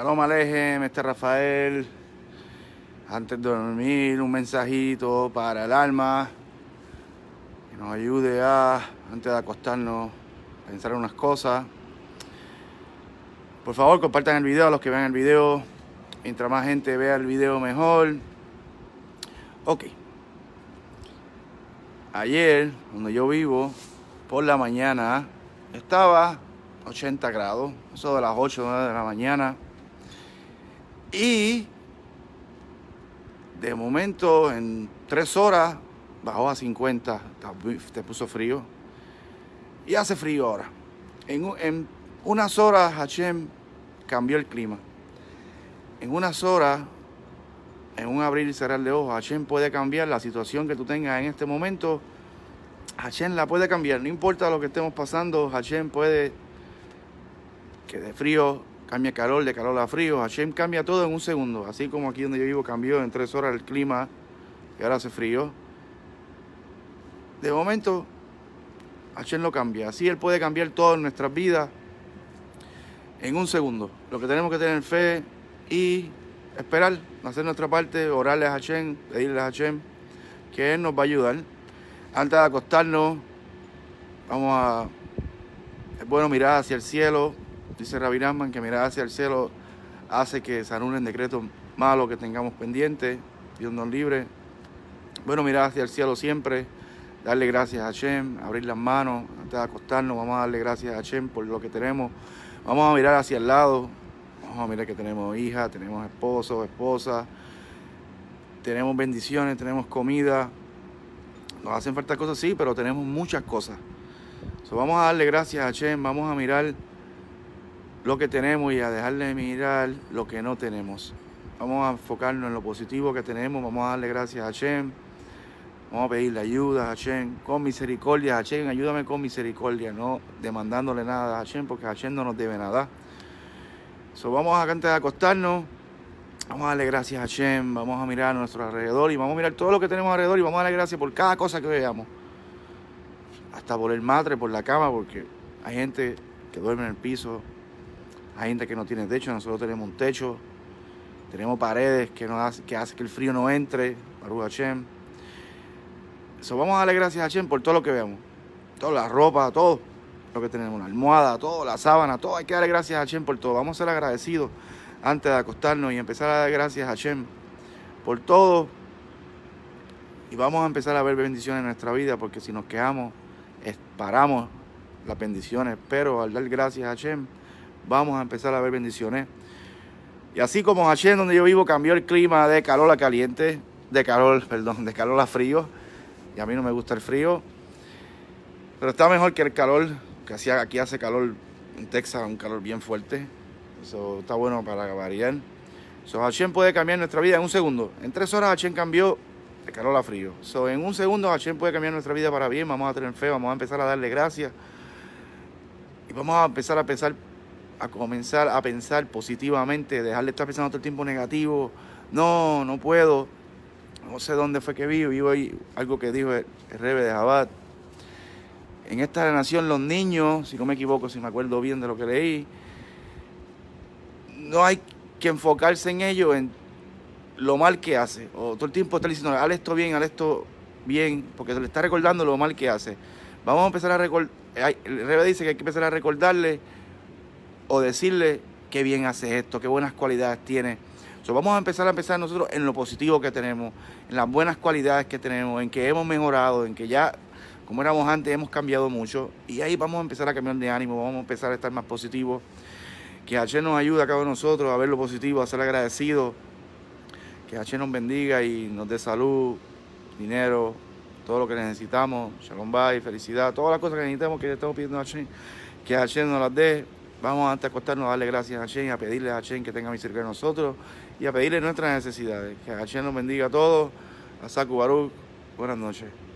Shalom Alejem, este Rafael. Antes de dormir, un mensajito para el alma que nos ayude a, antes de acostarnos, pensar en unas cosas. Por favor, compartan el video a los que vean el video. Mientras más gente vea el video, mejor. Ok. Ayer, donde yo vivo, por la mañana, estaba 80 grados, eso de las 8 de la mañana. Y de momento, en tres horas, bajó a 50, te puso frío. Y hace frío ahora. En, unas horas Hachem cambió el clima. En unas horas, en un abrir y cerrar de ojos, Hachem puede cambiar la situación que tú tengas en este momento. Hachem la puede cambiar, no importa lo que estemos pasando, Hachem puede que de frío cambia calor, de calor a frío. Hashem cambia todo en un segundo. Así como aquí donde yo vivo cambió en tres horas el clima y ahora hace frío. De momento, Hashem lo cambia. Así Él puede cambiar todo en nuestras vidas en un segundo. Lo que tenemos que tener fe y esperar, hacer nuestra parte, orarles a Hashem, pedirle a Hashem que Él nos va a ayudar. Antes de acostarnos, vamos a, es bueno mirar hacia el cielo, dice Rabiraman, que mirar hacia el cielo hace que se anulen decretos malos que tengamos pendientes. Dios nos libre. Bueno, mirar hacia el cielo siempre, darle gracias a Hashem, abrir las manos antes de acostarnos. Vamos a darle gracias a Hashem por lo que tenemos. Vamos a mirar hacia el lado. Vamos a mirar que tenemos hija, tenemos esposo, esposa. Tenemos bendiciones, tenemos comida. Nos hacen falta cosas, sí, pero tenemos muchas cosas. vamos a darle gracias a Hashem, vamos a mirar lo que tenemos y a dejarle mirar lo que no tenemos. Vamos a enfocarnos en lo positivo que tenemos, vamos a darle gracias a Hashem, vamos a pedirle ayuda a Hashem, con misericordia Hashem, ayúdame con misericordia, no demandándole nada a Hashem porque Hashem no nos debe nada. So, vamos a antes de acostarnos, vamos a darle gracias a Hashem, vamos a mirar a nuestro alrededor y vamos a mirar todo lo que tenemos alrededor y vamos a darle gracias por cada cosa que veamos. Hasta por el madre, por la cama, porque hay gente que duerme en el piso, hay gente que no tiene techo, nosotros tenemos un techo, tenemos paredes que, nos hace, que el frío no entre, Baruch vamos a darle gracias a Chem por todo lo que vemos. Toda la ropa, todo lo que tenemos, una almohada, todo, la sábana, todo. Hay que darle gracias a Chem por todo. Vamos a ser agradecidos antes de acostarnos y empezar a dar gracias a Chem por todo. Y vamos a empezar a ver bendiciones en nuestra vida porque si nos quedamos paramos las bendiciones. Pero al dar gracias a Chem vamos a empezar a ver bendiciones. Y así como Hashem, donde yo vivo, cambió el clima de calor a caliente, de calor, perdón, de calor a frío. Y a mí no me gusta el frío. Pero está mejor que el calor, que hacía, aquí hace calor en Texas, un calor bien fuerte. Eso está bueno para variar. So, Hashem puede cambiar nuestra vida en un segundo. En tres horas Hashem cambió de calor a frío. So, en un segundo Hashem puede cambiar nuestra vida para bien. Vamos a tener fe, vamos a empezar a darle gracias. Y vamos a empezar a pensar a comenzar a pensar positivamente, dejarle estar pensando todo el tiempo negativo, no, no puedo, no sé dónde fue que vivo. vivo algo que dijo el, Rebe de Jabat. En esta nación, los niños, si no me equivoco, si me acuerdo bien de lo que leí, no hay que enfocarse en ello, en lo mal que hace, o todo el tiempo estar diciendo, haz esto bien, haz esto bien, porque se le está recordando lo mal que hace. Vamos a empezar a recordar, el Rebe dice que hay que empezar a recordarle o decirle qué bien hace esto, qué buenas cualidades tiene. entonces vamos a empezar a empezar nosotros en lo positivo que tenemos, en las buenas cualidades que tenemos, en que hemos mejorado, en que ya como éramos antes hemos cambiado mucho y ahí vamos a empezar a cambiar de ánimo, vamos a empezar a estar más positivos. Que H nos ayude a cada uno de nosotros a ver lo positivo, a ser agradecido Que H nos bendiga y nos dé salud, dinero, todo lo que necesitamos, shalom bye, felicidad, todas las cosas que necesitamos que le estamos pidiendo a H, que H nos las dé Vamos antes de acostarnos a darle gracias a Chen, a pedirle a Chen que tenga misericordia de nosotros y a pedirle nuestras necesidades. Que Chen nos bendiga a todos. A Saku buenas noches.